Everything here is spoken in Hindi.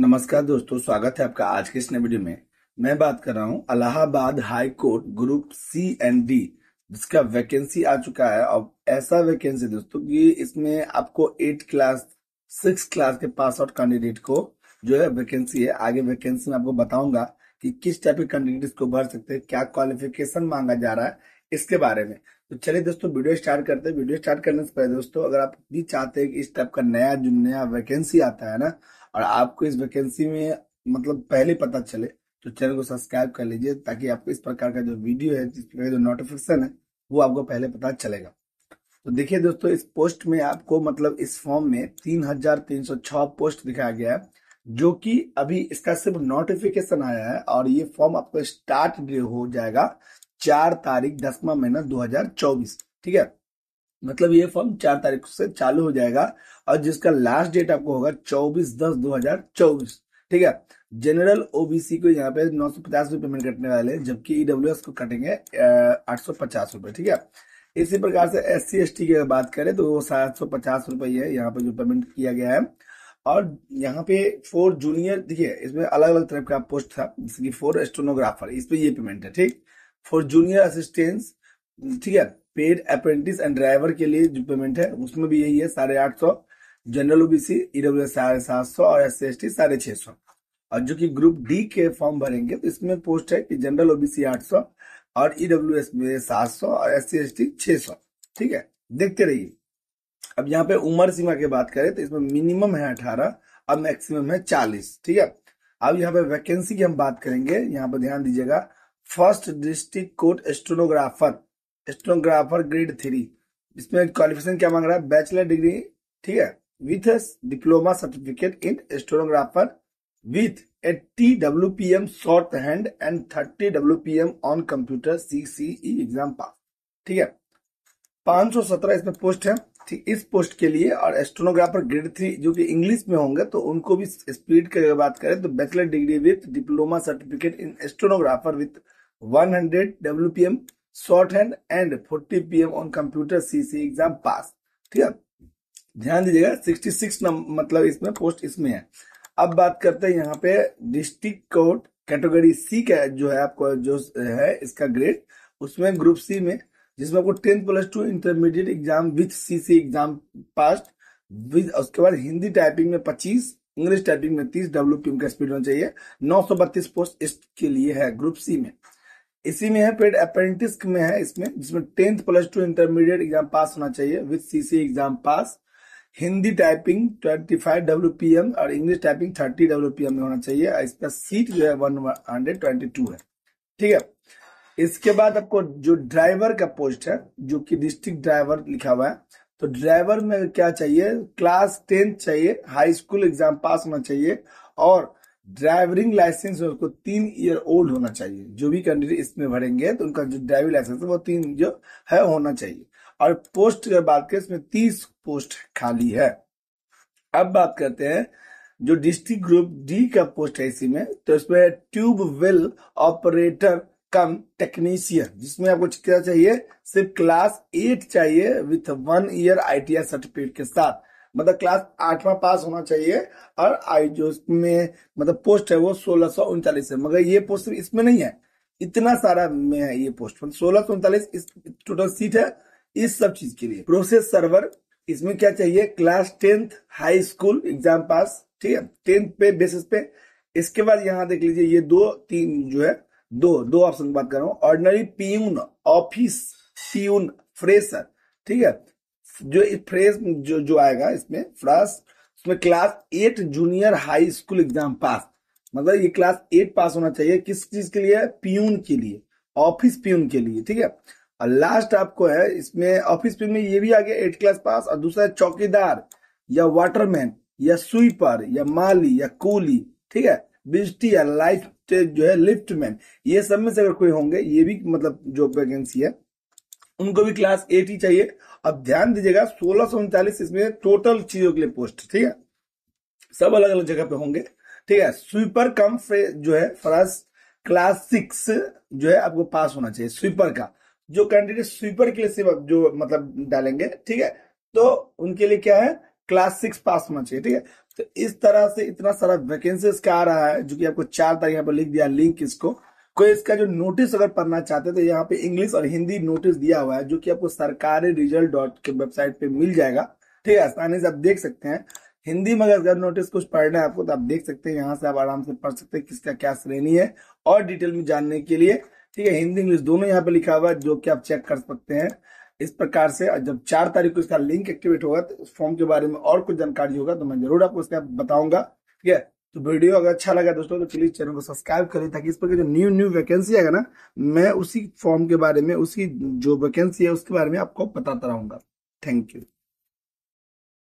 नमस्कार दोस्तों स्वागत है आपका आज के इस वीडियो में मैं बात कर रहा हूं Allahabad high court group C and D जिसका वैकेंसी आ चुका है और ऐसा वैकेंसी दोस्तों कि इसमें आपको एट क्लास सिक्स क्लास के पास आउट कैंडिडेट को जो है वैकेंसी है आगे वैकेंसी में आपको बताऊंगा कि किस टाइप के कैंडिडेट इसको भर सकते हैं क्या क्वालिफिकेशन मांगा जा रहा है इसके बारे में तो चलिए दोस्तों वीडियो स्टार्ट करते हैं वीडियो स्टार्ट करने से पहले दोस्तों अगर आप भी चाहते हैं कि इस टाइप का नया जो नया वैकेंसी आता है ना और आपको इस वैकेंसी में मतलब पहले पता चले तो चैनल को सब्सक्राइब कर लीजिए ताकि आपको इस प्रकार का जो वीडियो है जिस प्रकार जो नोटिफिकेशन है वो आपको पहले पता चलेगा तो देखिए दोस्तों इस पोस्ट में आपको मतलब इस फॉर्म में 3,306 पोस्ट दिखाया गया है जो कि अभी इसका सिर्फ नोटिफिकेशन आया है और ये फॉर्म आपको स्टार्ट हो जाएगा चार तारीख दसवा महीना दो ठीक है मतलब ये फॉर्म चार तारीख से चालू हो जाएगा और जिसका लास्ट डेट आपको होगा चौबीस दस दो हजार चौबीस ठीक है जनरल ओबीसी को यहाँ पे नौ सौ पचास रुपये पेमेंट कटने वाले हैं जबकि ईडब्ल्यू e को कटेंगे आठ सौ पचास रूपये ठीक है इसी प्रकार से एस सी एस टी की अगर बात करें तो वो सात सौ पचास रूपये है यहाँ पे जो पेमेंट किया गया है और यहाँ पे फोर जूनियर देखिए इसमें अलग अलग तरह का पोस्ट था जैसे कि फोर स्टोनोग्राफर इस पे ये पेमेंट है ठीक फोर जूनियर असिस्टेंट ठीक है पेड अप्रेंटिस एंड ड्राइवर के लिए जो पेमेंट है उसमें भी यही है साढ़े आठ सौ जनरल ओबीसी ईडब्ल्यू साढ़े सात सौ और एस सी साढ़े छह सौ और जो कि ग्रुप डी के फॉर्म भरेंगे तो इसमें पोस्ट है कि जनरल ओबीसी आठ सौ और ईडब्ल्यू e एस सात सौ और एस सी एस छह सौ ठीक है देखते रहिए अब यहाँ पे उम्र सीमा की बात करें तो इसमें मिनिमम है अठारह और मैक्सिमम है चालीस ठीक है अब यहाँ पे वैकेंसी की हम बात करेंगे यहाँ पे ध्यान दीजिएगा first district court stenographer stenographer grade three इसमें क्वालिफिकेशन क्या मांग रहा है बैचलर डिग्री ठीक है with diploma certificate in stenographer with eighty W P M shorthand and thirty W P M on computer C C E exam pass ठीक है पांच सौ सत्रह इसमें पोस्ट है ठीक इस पोस्ट के लिए और एस्ट्रोनोग्राफर ग्रेड थ्री जो कि इंग्लिश में होंगे तो उनको भी स्पीड की बात करें तो bachelor degree with diploma certificate in stenographer with one hundred W P M shorthand and 40 PM on computer CC exam pass ठीक है ध्यान दीजिएगा 66 नंबर मतलब इसमें पोस्ट इसमें है अब बात करते हैं यहाँ पे डिस्ट्रिक्ट कोर्ट कैटेगरी सी का जो है आपको जो है इसका ग्रेड उसमें ग्रुप सी में जिसमें आपको tenth plus two intermediate exam with C C exam pass with उसके बाद हिंदी टाइपिंग में पच्चीस इंग्लिश टाइपिंग में तीस डब्ल्यू का स्पीड होना चाहिए नौ सौ बत्तीस पोस्ट इसके लिए है ग्रुप सी में इसी में है पेड अप्रेंटिस में है इसमें जिसमें tenth plus two intermediate exam pass होना चाहिए with CC exam pass Hindi typing twenty five W P M और English typing thirty W P M में होना चाहिए इसका सीट जो है वन हंड्रेड ट्वेंटी टू है ठीक है इसके बाद आपको जो ड्राइवर का पोस्ट है जो कि डिस्ट्रिक्ट ड्राइवर लिखा हुआ है तो ड्राइवर में क्या चाहिए क्लास टेंथ चाहिए हाई स्कूल एग्जाम पास होना चाहिए और ड्राइविंग लाइसेंस उनको तीन ईयर ओल्ड होना चाहिए जो भी कैंडिडेट इसमें भरेंगे तो उनका जो ड्राइविंग लाइसेंस है वो तीन जो है होना चाहिए और पोस्ट अगर बात करें इसमें तीस पोस्ट खाली है अब बात करते हैं जो डिस्ट्रिक्ट ग्रुप डी का पोस्ट है इसी में तो इसमें tube well operator cum technician जिसमें आपको क्या चाहिए सिर्फ क्लास एट चाहिए with one year I certificate के साथ मतलब क्लास आठवां पास होना चाहिए और आई जो में मतलब पोस्ट है वो सोलह सौ उनतालीस है मगर ये पोस्ट इसमें नहीं है इतना सारा में है ये पोस्ट मतलब सोलह सौ उनतालीस इस टोटल सीट है इस सब चीज के लिए प्रोसेस सर्वर इसमें क्या चाहिए class tenth high school exam pass ठीक है टेंथ पे बेसिस पे इसके बाद यहाँ देख लीजिए ये दो तीन जो है दो दो ऑप्शन बात कर रहा हूँ ordinary peon office peon fresher ठीक है जो फ्रेस जो जो आएगा इसमें फ्रेश उसमें class eight junior high school exam pass मतलब ये क्लास एट पास होना चाहिए किस चीज के लिए पीयून के लिए ऑफिस पीयून के लिए ठीक है और लास्ट आपको है इसमें ऑफिस पीयून में ये भी आ गया एट क्लास पास और दूसरा है चौकीदार या वाटरमैन या स्वीपर या माली या कूली ठीक है बिजटी या लाइफ जो है लिफ्टमैन ये सब में से अगर कोई होंगे ये भी मतलब जो वैकेंसी है उनको भी क्लास एट ही चाहिए अब ध्यान दीजिएगा सोलह सौ उनचालीस इसमें टोटल चीजों के लिए पोस्ट ठीक है सब अलग अलग जगह पे होंगे ठीक है स्वीपर कम जो है फर्स्ट क्लास सिक्स जो है आपको पास होना चाहिए स्वीपर का जो कैंडिडेट स्वीपर के लिए सिर्फ जो मतलब डालेंगे ठीक है तो उनके लिए क्या है क्लास सिक्स पास होना चाहिए ठीक है तो इस तरह से इतना सारा वैकेंसी का आ रहा है जो कि आपको चार तारीख यहाँ पर लिख दिया लिंक इसको कोई इसका जो नोटिस अगर पढ़ना चाहते हैं तो यहाँ पे इंग्लिश और हिंदी नोटिस दिया हुआ है जो कि आपको सरकारी रिजल्ट डॉट के वेबसाइट पे मिल जाएगा ठीक है आसानी से आप देख सकते हैं हिंदी में अगर नोटिस कुछ पढ़ना है आपको तो आप देख सकते हैं यहाँ से आप आराम से पढ़ सकते हैं किसका क्या श्रेणी है और डिटेल में जानने के लिए ठीक है हिंदी इंग्लिश दोनों यहाँ पे लिखा हुआ है जो कि आप चेक कर सकते हैं इस प्रकार से जब चार तारीख को इसका लिंक एक्टिवेट होगा तो उस फॉर्म के बारे में और कुछ जानकारी होगा तो मैं जरूर आपको इसका बताऊंगा ठीक है तो वीडियो अगर अच्छा लगा दोस्तों तो प्लीज चैनल को सब्सक्राइब करें ताकि इस पर जो न्यू न्यू वैकेंसी आएगा ना मैं उसी फॉर्म के बारे में उसी जो वैकेंसी है उसके बारे में आपको बताता रहूंगा थैंक यू